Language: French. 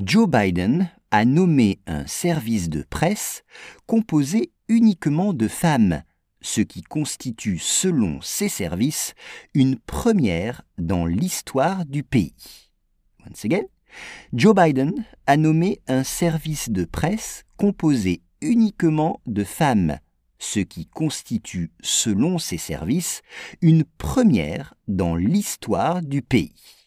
Joe Biden a nommé un service de presse composé uniquement de femmes, ce qui constitue, selon ses services, une première dans l'histoire du pays. Once again, Joe Biden a nommé un service de presse composé uniquement de femmes, ce qui constitue, selon ses services, une première dans l'histoire du pays.